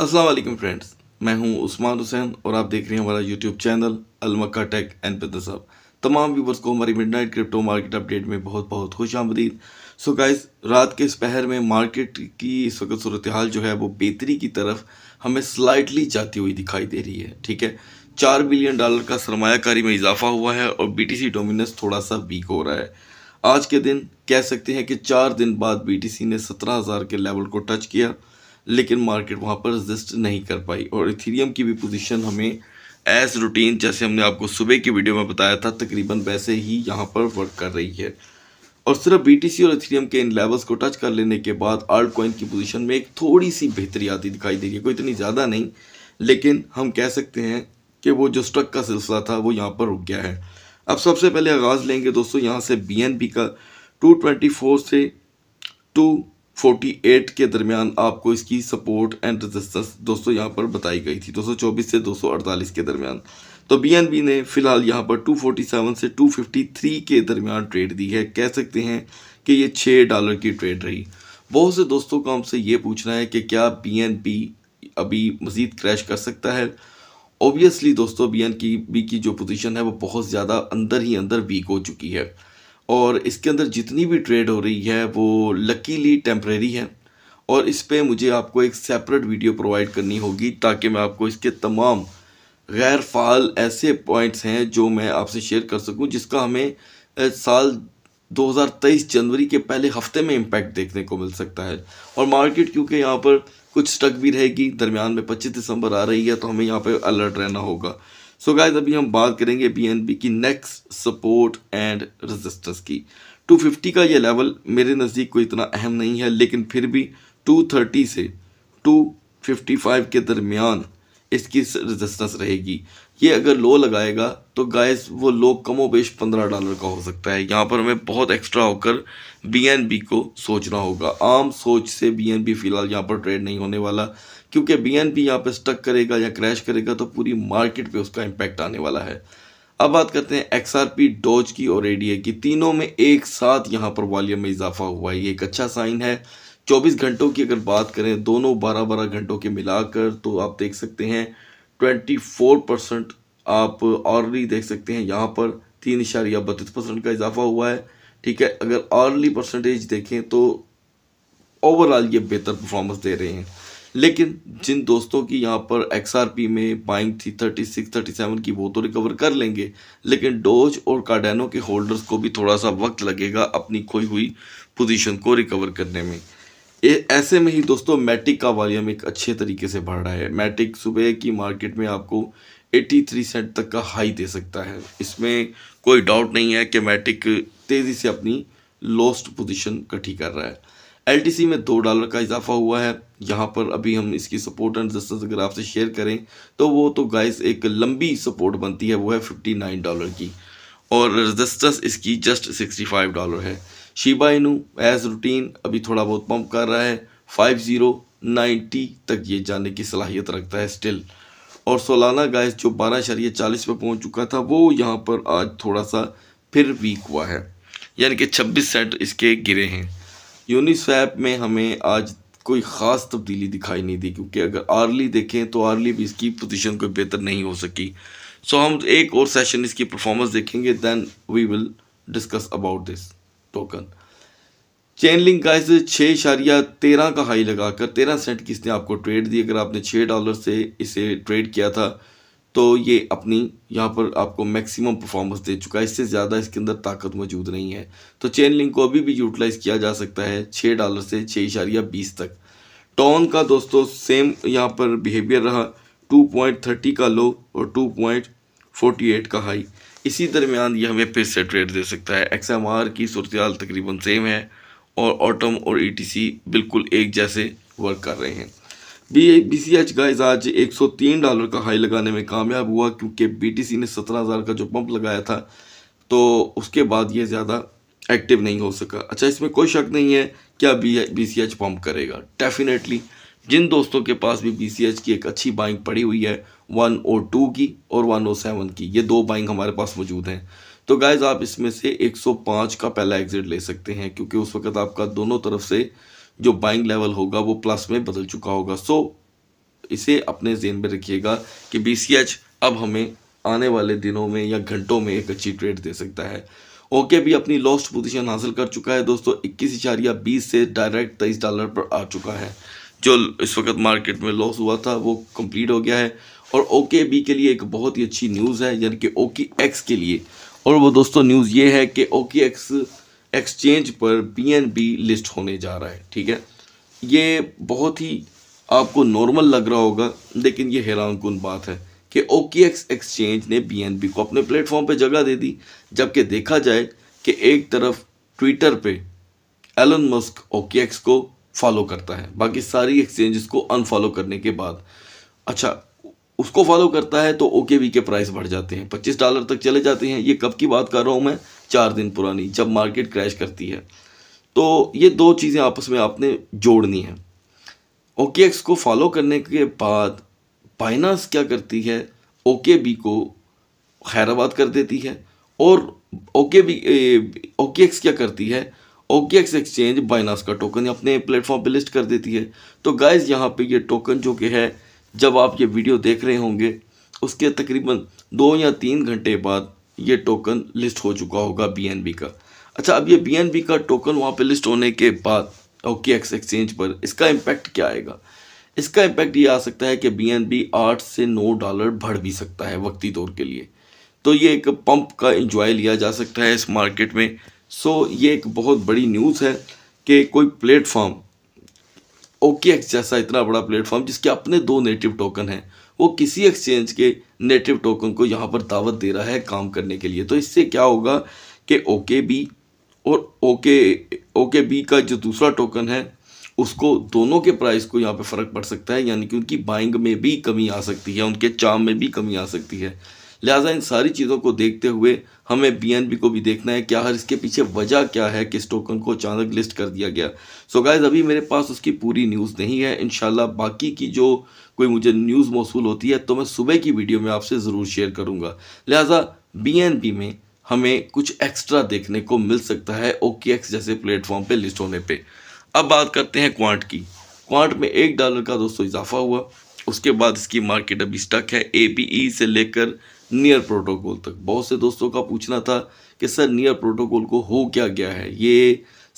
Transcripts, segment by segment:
Aslam friends मैं हूं उस्मान हुसैन और आप देख रहे हैं हमारा YouTube channel Almakka tech and पिता साहब तमाम व्यूवर्स को हमारी मिडनाइट क्रिप्टो मार्केट अपडेट में बहुत बहुत खुश आमदीद सो गाइस रात के इस पहर में मार्केट की इस वक्त सूरत हाल जो है वो बेहतरी की तरफ हमें स्लाइटली जाती हुई दिखाई दे रही है ठीक है चार बिलियन डॉलर का सरमाकारी में इजाफा हुआ है और बी टी थोड़ा सा वीक हो रहा है आज के दिन कह सकते हैं कि चार दिन बाद बी ने सत्रह हज़ार के लेवल को टच किया लेकिन मार्केट वहाँ पर रजिस्ट नहीं कर पाई और इथीरियम की भी पोजीशन हमें एज रूटीन जैसे हमने आपको सुबह की वीडियो में बताया था तकरीबन वैसे ही यहाँ पर वर्क कर रही है और सिर्फ सी और इथेरियम के इन लेवल्स को टच कर लेने के बाद आर्ट कॉइन की पोजीशन में एक थोड़ी सी बेहतरी आती दिखाई दे रही है कोई इतनी ज़्यादा नहीं लेकिन हम कह सकते हैं कि वो जो स्ट्रक का सिलसिला था वो यहाँ पर रुक गया है अब सबसे पहले आगाज़ लेंगे दोस्तों यहाँ से बी का टू से टू 48 के दरमियान आपको इसकी सपोर्ट एंड रजिस्टेंस दोस्तों यहाँ पर बताई गई थी 224 से 248 के दरमियान तो बीएनबी ने फिलहाल यहाँ पर 247 से 253 के दरमियान ट्रेड दी है कह सकते हैं कि ये छः डॉलर की ट्रेड रही बहुत से दोस्तों का हमसे ये पूछना है कि क्या बी अभी मज़ीद क्रैश कर सकता है ओबियसली दोस्तों बी की बी की जो पोजीशन है वो बहुत ज़्यादा अंदर ही अंदर वीक हो चुकी है और इसके अंदर जितनी भी ट्रेड हो रही है वो लकीली टेम्प्रेरी है और इस पर मुझे आपको एक सेपरेट वीडियो प्रोवाइड करनी होगी ताकि मैं आपको इसके तमाम गैर फाल ऐसे पॉइंट्स हैं जो मैं आपसे शेयर कर सकूं जिसका हमें साल 2023 जनवरी के पहले हफ्ते में इम्पैक्ट देखने को मिल सकता है और मार्केट क्योंकि यहाँ पर कुछ स्टक भी रहेगी दरमियान में 25 दिसंबर आ रही है तो हमें यहाँ पर अलर्ट रहना होगा सो so गाइज अभी हम बात करेंगे बीएनबी की नेक्स्ट सपोर्ट एंड रेजिस्टेंस की 250 का ये लेवल मेरे नज़दीक कोई इतना अहम नहीं है लेकिन फिर भी 230 से 255 के दरमियान इसकी रेजिस्टेंस रहेगी ये अगर लो लगाएगा तो गाइस वो लो कमो बेश पंद्रह डॉलर का हो सकता है यहाँ पर हमें बहुत एक्स्ट्रा होकर बीएनबी को सोचना होगा आम सोच से बीएनबी फ़िलहाल यहाँ पर ट्रेड नहीं होने वाला क्योंकि बी एन पी यहाँ पर स्टक करेगा या क्रैश करेगा तो पूरी मार्केट पे उसका इम्पैक्ट आने वाला है अब बात करते हैं एक्स आर पी डोज की और एडीए की तीनों में एक साथ यहाँ पर वॉल्यूम में इजाफा हुआ है ये एक अच्छा साइन है 24 घंटों की अगर बात करें दोनों बारह बारह घंटों के मिलाकर तो आप देख सकते हैं फोर परसेंट आप ऑर्ली देख सकते हैं यहाँ पर तीन इशारिया बत्तीस परसेंट का इजाफा हुआ है ठीक है अगर ऑर्ली परसेंटेज देखें तो ओवरऑल ये बेहतर परफॉर्मेंस दे रहे हैं लेकिन जिन दोस्तों की यहाँ पर एक्स में बाइंग थी थर्टी सिक्स थर्टी सेवन की वो तो रिकवर कर लेंगे लेकिन डोज और कार्डेनो के होल्डर्स को भी थोड़ा सा वक्त लगेगा अपनी खोई हुई पोजीशन को रिकवर करने में ऐसे में ही दोस्तों मैटिक का वॉल्यूम एक अच्छे तरीके से बढ़ रहा है मैटिक सुबह की मार्केट में आपको 83 सेंट तक का हाई दे सकता है इसमें कोई डाउट नहीं है कि मैटिक तेज़ी से अपनी लॉस्ट पोजीशन इकट्ठी कर रहा है एल में दो डॉलर का इजाफा हुआ है यहाँ पर अभी हम इसकी सपोर्ट एंड रेजिस्टेंस अगर आपसे शेयर करें तो वो तो गाइस एक लंबी सपोर्ट बनती है वो है फिफ्टी नाइन डॉलर की और रेजिस्टेंस इसकी जस्ट सिक्सटी फाइव डॉलर है शिबा इनू एज रूटीन अभी थोड़ा बहुत पंप कर रहा है फाइव जीरो नाइन्टी तक ये जाने की सलाहियत रखता है स्टिल और सोलाना गाइस जो बारह शरीय चालीस पर पहुँच चुका था वो यहाँ पर आज थोड़ा सा फिर वीक हुआ है यानी कि छब्बीस सेंट इसके गिरे हैं यूनिसैप में हमें आज कोई ख़ास तब्दीली दिखाई नहीं दी क्योंकि अगर आर्ली देखें तो आर्ली भी इसकी पोजीशन कोई बेहतर नहीं हो सकी सो so, हम एक और सेशन इसकी परफॉर्मेंस देखेंगे then we will discuss about this token Chainlink का इसे छः इशारिया तेरह का हाई लगाकर तेरह सेंट की इसने आपको ट्रेड दी अगर आपने छः डॉलर से इसे ट्रेड किया था तो ये अपनी यहाँ पर आपको मैक्सिमम परफॉर्मेंस दे चुका है इससे ज़्यादा इसके अंदर ताकत मौजूद नहीं है तो चेन लिंक को अभी भी यूटिलाइज़ किया जा सकता है छः डॉलर से छः इशारिया बीस तक टॉन का दोस्तों सेम यहाँ पर बिहेवियर रहा टू पॉइंट थर्टी का लो और टू पॉइंट फोर्टी एट का हाई इसी दरमियान ये हमें फिर से ट्रेड दे सकता है एक्स एम आर की सूरत तकरीबन सेम है और ऑटम और ई टी सी बिल्कुल एक जैसे वर्क कर रहे हैं B B C H guys आज 103 डॉलर का हाई लगाने में कामयाब हुआ क्योंकि बी टी सी ने सत्रह हज़ार का जो पंप लगाया था तो उसके बाद ये ज़्यादा एक्टिव नहीं हो सका अच्छा इसमें कोई शक नहीं है क्या B B C H pump करेगा डेफिनेटली जिन दोस्तों के पास भी बी सी एच की एक अच्छी बाइंग पड़ी हुई है वन ओ टू की और वन ओ सेवन की ये दो बाइंग हमारे पास मौजूद हैं तो गाइज़ आप इसमें से एक सौ पाँच का पहला एग्ज़िट ले सकते हैं क्योंकि उस वक्त आपका दोनों तरफ से जो बाइंग लेवल होगा वो प्लस में बदल चुका होगा सो इसे अपने जेन में रखिएगा कि बी अब हमें आने वाले दिनों में या घंटों में एक अच्छी ट्रेड दे सकता है ओके भी अपनी लॉस्ट पोजीशन हासिल कर चुका है दोस्तों इक्कीस इशारिया बीस से डायरेक्ट तेईस डॉलर पर आ चुका है जो इस वक्त मार्केट में लॉस हुआ था वो कंप्लीट हो गया है और ओके बी के लिए एक बहुत ही अच्छी न्यूज़ है यानी कि ओके एक्स के लिए और वो दोस्तों न्यूज़ ये है कि ओके एक्स एक्सचेंज पर बीएनबी लिस्ट होने जा रहा है ठीक है ये बहुत ही आपको नॉर्मल लग रहा होगा लेकिन ये हैरान कन बात है कि ओके एक्स एक्सचेंज ने बी को अपने प्लेटफॉर्म पे जगह दे दी जबकि देखा जाए कि एक तरफ ट्विटर पे एलन मस्क ओके को फॉलो करता है बाकी सारी एक्सचेंज़ को अनफॉलो करने के बाद अच्छा उसको फॉलो करता है तो ओके वी के प्राइस बढ़ जाते हैं पच्चीस डॉलर तक चले जाते हैं ये कब की बात कर रहा हूँ मैं चार दिन पुरानी जब मार्केट क्रैश करती है तो ये दो चीज़ें आपस में आपने जोड़नी है ओके एक्स को फॉलो करने के बाद बाइनास क्या करती है ओके बी को खैराबाद कर देती है और ओके बी ओके एक्स क्या करती है ओके एक्स एक्सचेंज बाइनास का टोकन अपने प्लेटफॉर्म पे लिस्ट कर देती है तो गाइज यहाँ पे ये टोकन जो कि है जब आप ये वीडियो देख रहे होंगे उसके तकरीबन दो या तीन घंटे बाद ये टोकन लिस्ट हो चुका होगा बी का अच्छा अब ये बी का टोकन वहाँ पर लिस्ट होने के बाद ओके एक्स एक्सचेंज पर इसका इम्पैक्ट क्या आएगा इसका इम्पैक्ट ये आ सकता है कि बी एन बी आठ से नौ डॉलर बढ़ भी सकता है वक्ती तौर के लिए तो ये एक पंप का इंजॉय लिया जा सकता है इस मार्केट में सो ये एक बहुत बड़ी न्यूज़ है कि कोई प्लेटफॉर्म ओके जैसा इतना बड़ा प्लेटफॉर्म जिसके अपने दो नेटिव टोकन हैं वो किसी एक्सचेंज के नेटिव टोकन को यहाँ पर दावत दे रहा है काम करने के लिए तो इससे क्या होगा कि ओके बी और ओके ओके बी का जो दूसरा टोकन है उसको दोनों के प्राइस को यहाँ पे फ़र्क पड़ सकता है यानी कि उनकी बाइंग में भी कमी आ सकती है उनके चाम में भी कमी आ सकती है लिहाजा इन सारी चीज़ों को देखते हुए हमें बीएनबी को भी देखना है क्या हर इसके पीछे वजह क्या है कि इस टोकन को अचानक लिस्ट कर दिया गया सो so गाइज अभी मेरे पास उसकी पूरी न्यूज़ नहीं है इन बाकी की जो कोई मुझे न्यूज़ मौसू होती है तो मैं सुबह की वीडियो में आपसे ज़रूर शेयर करूँगा लिहाजा बी में हमें कुछ एक्स्ट्रा देखने को मिल सकता है ओ जैसे प्लेटफॉर्म पर लिस्ट होने पर अब बात करते हैं क्वांट की क्वांट में एक डॉलर का दोस्तों इजाफा हुआ उसके बाद इसकी मार्केट अभी स्टक है ए e से लेकर नियर प्रोटोकॉल तक बहुत से दोस्तों का पूछना था कि सर नियर प्रोटोकॉल को हो क्या गया है ये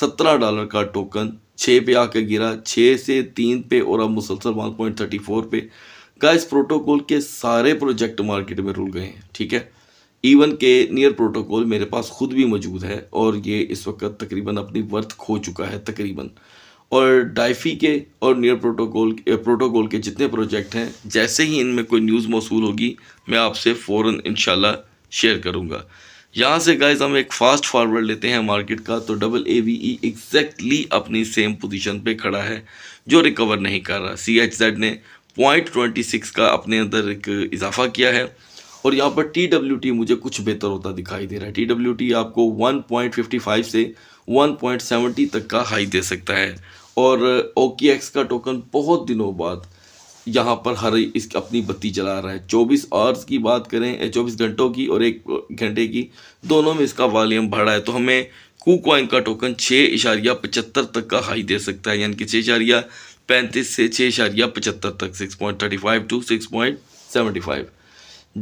सत्रह डॉलर का टोकन छः पे आकर गिरा छः से तीन पे और अब मुसलसल वन पॉइंट थर्टी फोर पे का इस प्रोटोकॉल के सारे प्रोजेक्ट मार्केट में रुल गए हैं ठीक है इवन के नियर प्रोटोकॉल मेरे पास खुद भी मौजूद है और ये इस वक्त तकरीबन अपनी वर्थ खो चुका है तकरीबन और डाइफी के और नियर प्रोटोकॉल प्रोटोकॉल के जितने प्रोजेक्ट हैं जैसे ही इनमें कोई न्यूज़ मौसू होगी मैं आपसे फ़ौर इन शेयर करूँगा यहाँ से गाइज हम एक फास्ट फॉरवर्ड लेते हैं मार्केट का तो double A V E exactly अपनी सेम पोजीशन पे खड़ा है जो रिकवर नहीं कर रहा सी एच जेड ने पॉइंट ट्वेंटी सिक्स का अपने अंदर एक इजाफा किया है और यहाँ पर टी डब्ल्यू टी मुझे कुछ बेहतर होता दिखाई दे रहा है टी डब्ल्यू टी आपको वन पॉइंट फिफ्टी फाइव से वन पॉइंट सेवेंटी तक का हाई दे सकता है और एक्स का टोकन बहुत दिनों बाद यहाँ पर हर इस अपनी बत्ती जला रहा है 24 आवर्स की बात करें 24 घंटों की और एक घंटे की दोनों में इसका वॉल्यूम बढ़ा है तो हमें कू का टोकन छः इशारिया पचहत्तर तक का हाई दे सकता है यानी कि छः इशारिया पैंतीस से छः इशारिया पचहत्तर तक six point thirty five two six point seventy five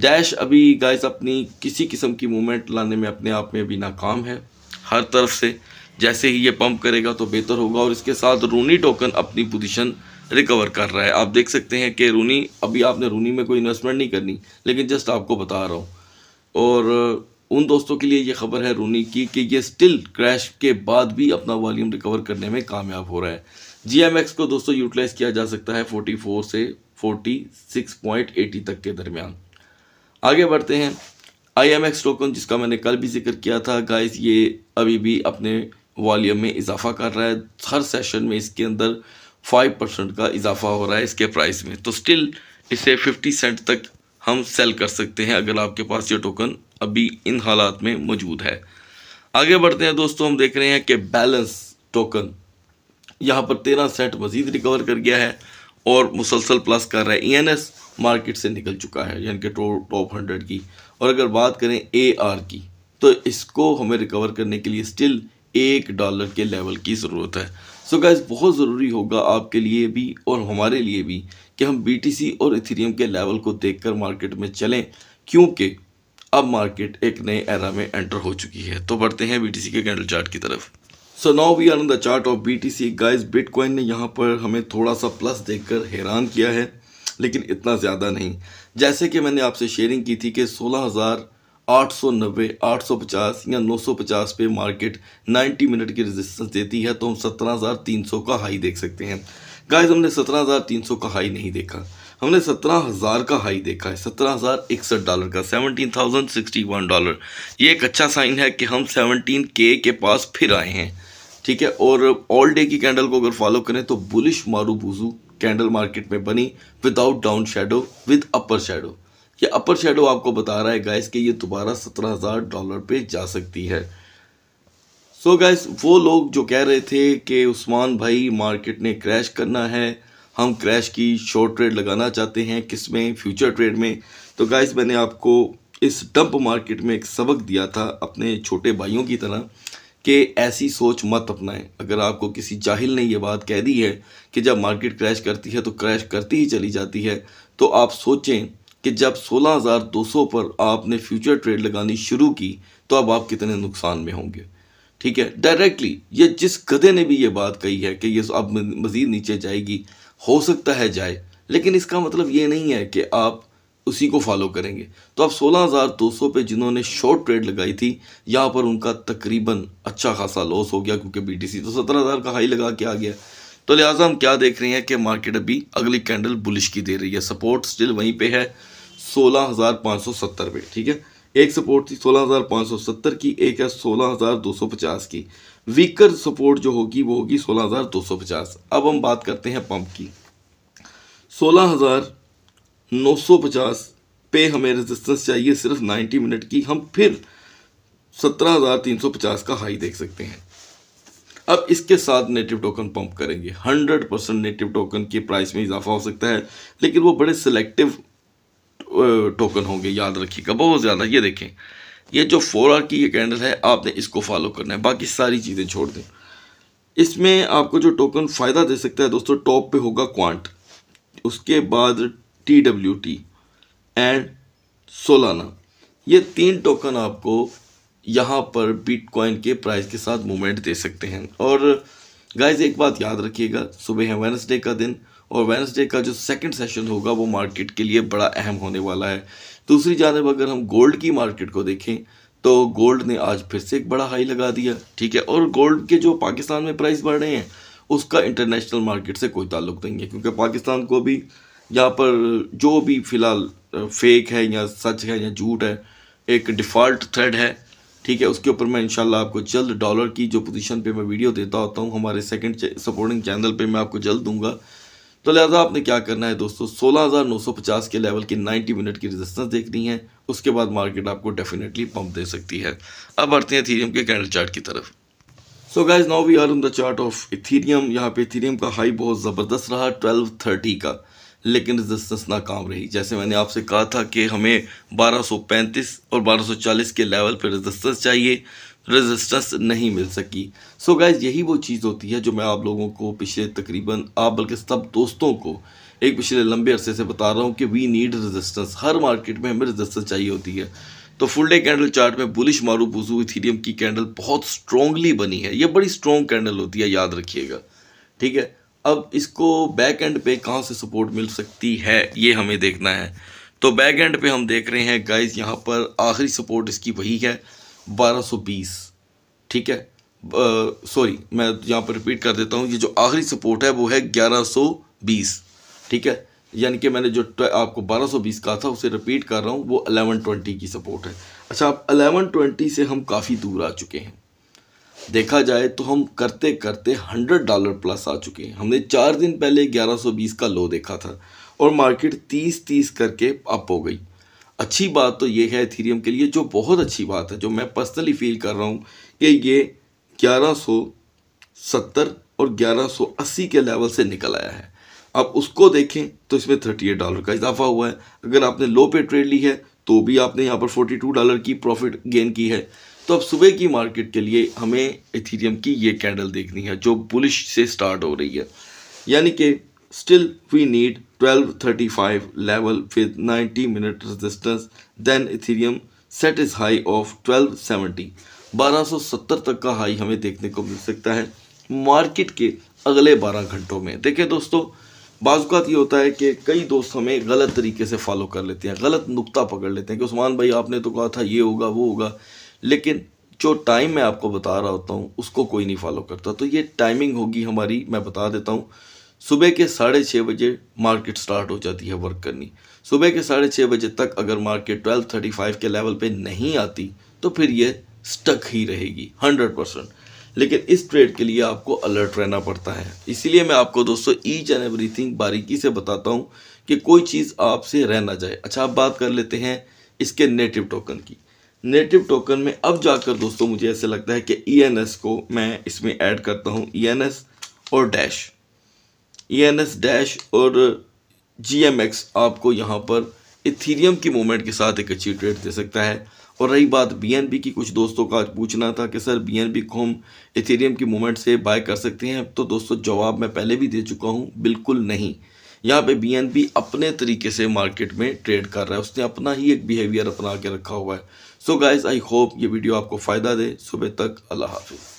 dash अभी गाइस अपनी किसी किस्म की मूवमेंट लाने में अपने आप में भी नाकाम है हर तरफ से जैसे ही ये पंप करेगा तो बेहतर होगा और इसके साथ रूनी टोकन अपनी पोजीशन रिकवर कर रहा है आप देख सकते हैं कि रूनी अभी आपने रूनी में कोई इन्वेस्टमेंट नहीं करनी लेकिन जस्ट आपको बता रहा हूँ और उन दोस्तों के लिए ये खबर है रूनी की कि ये स्टिल क्रैश के बाद भी अपना वॉल्यूम रिकवर करने में कामयाब हो रहा है जी को दोस्तों यूटिलाइज़ किया जा सकता है फोर्टी से फोर्टी तक के दरमियान आगे बढ़ते हैं आई एम एक्स टोकन जिसका मैंने कल भी जिक्र किया था गाइस ये अभी भी अपने वॉल्यूम में इजाफा कर रहा है हर सेशन में इसके अंदर फाइव परसेंट का इजाफा हो रहा है इसके प्राइस में तो स्टिल इसे फिफ्टी सेंट तक हम सेल कर सकते हैं अगर आपके पास ये टोकन अभी इन हालात में मौजूद है आगे बढ़ते हैं दोस्तों हम देख रहे हैं कि बैलेंस टोकन यहाँ पर तेरह सेंट मज़ीद रिकवर कर गया है और मुसलसल प्लस कर रहा है ई एन एस मार्केट से निकल चुका है यानी कि टॉप हंड्रेड की और अगर बात करें ए आर की तो इसको हमें रिकवर करने के लिए स्टिल एक डॉलर के लेवल की ज़रूरत है सो so गैस बहुत ज़रूरी होगा आपके लिए भी और हमारे लिए भी कि हम बीटीसी और इथेरियम के लेवल को देखकर मार्केट में चलें क्योंकि अब मार्केट एक नए एरा में एंटर हो चुकी है तो बढ़ते हैं बीटीसी के कैंडल चार्ट की तरफ so now we are on the chart of guys bit bitcoin ने यहाँ पर हमें थोड़ा सा प्लस कर हैरान किया है लेकिन इतना ज़्यादा नहीं जैसे कि मैंने आपसे शेयरिंग की थी कि सोलह हज़ार 890, 850 या 950 पे मार्केट 90 मिनट की रेजिस्टेंस देती है तो हम 17,300 का हाई देख सकते हैं गाइस हमने 17,300 का हाई नहीं देखा हमने 17,000 का हाई देखा है सत्रह हज़ार इकसठ डॉलर का 17,061 डॉलर ये एक अच्छा साइन है कि हम 17 के के पास फिर आए हैं ठीक है और ऑल डे की कैंडल को अगर फॉलो करें तो बुलिश मारू बूजू कैंडल मार्केट में बनी without down shadow with upper shadow ये अपर शेडो आपको बता रहा है गाइस कि ये दोबारा सत्रह हज़ार डॉलर पे जा सकती है सो so गाइस वो लोग जो कह रहे थे कि उस्मान भाई मार्केट ने क्रैश करना है हम क्रैश की शॉर्ट ट्रेड लगाना चाहते हैं किस में फ्यूचर ट्रेड में तो गाइस मैंने आपको इस डंप मार्केट में एक सबक दिया था अपने छोटे भाइयों की तरह कि ऐसी सोच मत अपनाएं अगर आपको किसी जाहिल ने ये बात कह दी है कि जब मार्केट क्रैश करती है तो क्रैश करती ही चली जाती है तो आप सोचें कि जब 16,200 पर आपने फ्यूचर ट्रेड लगानी शुरू की तो अब आप कितने नुकसान में होंगे ठीक है डायरेक्टली ये जिस गधे ने भी ये बात कही है कि ये अब मज़ीद नीचे जाएगी हो सकता है जाए लेकिन इसका मतलब ये नहीं है कि आप उसी को फॉलो करेंगे तो अब 16,200 पे जिन्होंने शॉर्ट ट्रेड लगाई थी यहाँ पर उनका तकरीबन अच्छा खासा लॉस हो गया क्योंकि बीटीसी तो 17,000 का हाई लगा के आ गया तो लिहाजा हम क्या देख रहे हैं कि मार्केट अभी अगली कैंडल बुलिश की दे रही है सपोर्ट स्टिल वहीं पे है सोलह हज़ार पाँच सौ सत्तर पे ठीक है एक सपोर्ट थी सोलह हज़ार पाँच सौ सत्तर की एक है सोलह हज़ार दो सौ पचास की वीकर सपोर्ट जो होगी वो होगी सोलह हज़ार दो सौ पचास अब हम बात करते हैं पंप की सोलह हज़ार नौ सौ पचास पे हमें रेजिस्टेंस चाहिए सिर्फ नाइन्टी मिनट की हम फिर सत्रह हज़ार तीन सौ पचास का हाई देख सकते हैं अब इसके साथ नेटिव टोकन पंप करेंगे हंड्रेड परसेंट नेटिव टोकन की प्राइस में इजाफा हो सकता है लेकिन वो बड़े सिलेक्टिव टोकन होंगे याद रखिएगा बहुत ज़्यादा ये देखें ये जो फोर आर की ये कैंडल है आपने इसको फॉलो करना है बाकी सारी चीज़ें छोड़ दें इसमें आपको जो टोकन फ़ायदा दे सकता है दोस्तों टॉप पे होगा क्वांट उसके बाद T W T and Solana ये तीन टोकन आपको यहाँ पर बिटकॉइन के प्राइस के साथ मूवमेंट दे सकते हैं और गाइज एक बात याद रखिएगा सुबह है वेनसडे का दिन और वेंसडे का जो सेकंड सेशन होगा वो मार्केट के लिए बड़ा अहम होने वाला है दूसरी जानब अगर हम गोल्ड की मार्केट को देखें तो गोल्ड ने आज फिर से एक बड़ा हाई लगा दिया ठीक है और गोल्ड के जो पाकिस्तान में प्राइस बढ़ रहे हैं उसका इंटरनेशनल मार्केट से कोई ताल्लुक नहीं है क्योंकि पाकिस्तान को भी यहाँ पर जो भी फ़िलहाल फेक है या सच है या झूठ है एक डिफ़ॉल्ट थ्रेड है ठीक है उसके ऊपर मैं इंशाल्लाह आपको जल्द डॉलर की जो पोजीशन पे मैं वीडियो देता होता हूँ हमारे सेकंड सपोर्टिंग चैनल पे मैं आपको जल्द दूंगा तो लिहाजा आपने क्या करना है दोस्तों 16,950 के लेवल की 90 मिनट की रेजिस्टेंस देखनी है उसके बाद मार्केट आपको डेफिनेटली पंप दे सकती है अब बढ़ते हैं थीरियम के कैंडल चार्ट की तरफ so guys now we are in the chart of Ethereum यहाँ पे इथीरियम का हाई बहुत ज़बरदस्त रहा 1230 का लेकिन रेजिस्टेंस नाकाम रही जैसे मैंने आपसे कहा था कि हमें 1235 और 1240 के लेवल पर रेजिस्टेंस चाहिए रेजिस्टेंस नहीं मिल सकी सो so गैज़ यही वो चीज़ होती है जो मैं आप लोगों को पिछले तकरीबन आप बल्कि सब दोस्तों को एक पिछले लंबे अरसे से बता रहा हूँ कि वी नीड रजिस्टेंस हर मार्केट में हमें रेजिस्टेंस चाहिए होती है तो फुल डे कैंडल चार्ट में बुलिश मारू बुजू इथीरियम की कैंडल बहुत स्ट्रॉन्गली बनी है ये बड़ी स्ट्रॉन्ग कैंडल होती है याद रखिएगा ठीक है अब इसको बैक एंड पे कहाँ से सपोर्ट मिल सकती है ये हमें देखना है तो बैक एंड पे हम देख रहे हैं गाइज़ यहाँ पर आखिरी सपोर्ट इसकी वही है बारह सौ बीस ठीक है सॉरी मैं यहाँ पर रिपीट कर देता हूँ ये जो आखिरी सपोर्ट है वो है ग्यारह सौ बीस ठीक है यानी कि मैंने जो आपको 1220 कहा था उसे रिपीट कर रहा हूँ वो 1120 की सपोर्ट है अच्छा आप ट्वेंटी से हम काफ़ी दूर आ चुके हैं देखा जाए तो हम करते करते 100 डॉलर प्लस आ चुके हैं हमने चार दिन पहले 1120 का लो देखा था और मार्केट 30-30 करके अप हो गई अच्छी बात तो ये है इथीरियम के लिए जो बहुत अच्छी बात है जो मैं पर्सनली फील कर रहा हूँ कि ये 1170 और 1180 के लेवल से निकल आया है अब उसको देखें तो इसमें 38 डॉलर का इजाफा हुआ है अगर आपने लो पे ट्रेड ली है तो भी आपने यहाँ पर 42 डॉलर की प्रॉफिट गेन की है तो अब सुबह की मार्केट के लिए हमें इथीरियम की ये कैंडल देखनी है जो बुलिश से स्टार्ट हो रही है यानी कि Still, we need 1235 level with 90 minute resistance. Then Ethereum set is high of 1270. 1270 तक का हाई हमें देखने को मिल सकता है मार्केट के अगले 12 घंटों में देखिए दोस्तों बाजुकात ये होता है कि कई दोस्त हमें गलत तरीके से फॉलो कर लेते हैं गलत नुकता पकड़ लेते हैं कि उस्मान भाई आपने तो कहा था ये होगा वो होगा लेकिन जो टाइम मैं आपको बता रहा होता हूँ उसको कोई नहीं फॉलो करता तो ये टाइमिंग होगी हमारी मैं बता देता हूँ सुबह के साढ़े छः बजे मार्केट स्टार्ट हो जाती है वर्क करनी सुबह के साढ़े छः बजे तक अगर मार्केट ट्वेल्व थर्टी फाइव के लेवल पे नहीं आती तो फिर ये स्टक ही रहेगी हंड्रेड परसेंट लेकिन इस ट्रेड के लिए आपको अलर्ट रहना पड़ता है इसीलिए मैं आपको दोस्तों ईच एंड एवरीथिंग बारीकी से बताता हूँ कि कोई चीज़ आपसे रह ना जाए अच्छा आप बात कर लेते हैं इसके नेटिव टोकन की नेटिव टोकन में अब जाकर दोस्तों मुझे ऐसे लगता है कि ई e को मैं इसमें ऐड करता हूँ ई e और dash E N S dash और जी एम एक्स आपको यहाँ पर इथीरियम की मूवमेंट के साथ एक अच्छी ट्रेड दे सकता है और रही बात बी की कुछ दोस्तों का आज पूछना था कि सर बी को हम इथीरियम की मूवमेंट से बाय कर सकते हैं तो दोस्तों जवाब मैं पहले भी दे चुका हूँ बिल्कुल नहीं यहाँ पे बी अपने तरीके से मार्केट में ट्रेड कर रहा है उसने अपना ही एक बिहेवियर अपना के रखा हुआ है सो गाइज़ आई होप ये वीडियो आपको फ़ायदा दे सुबह तक अल्लाह हाफिज़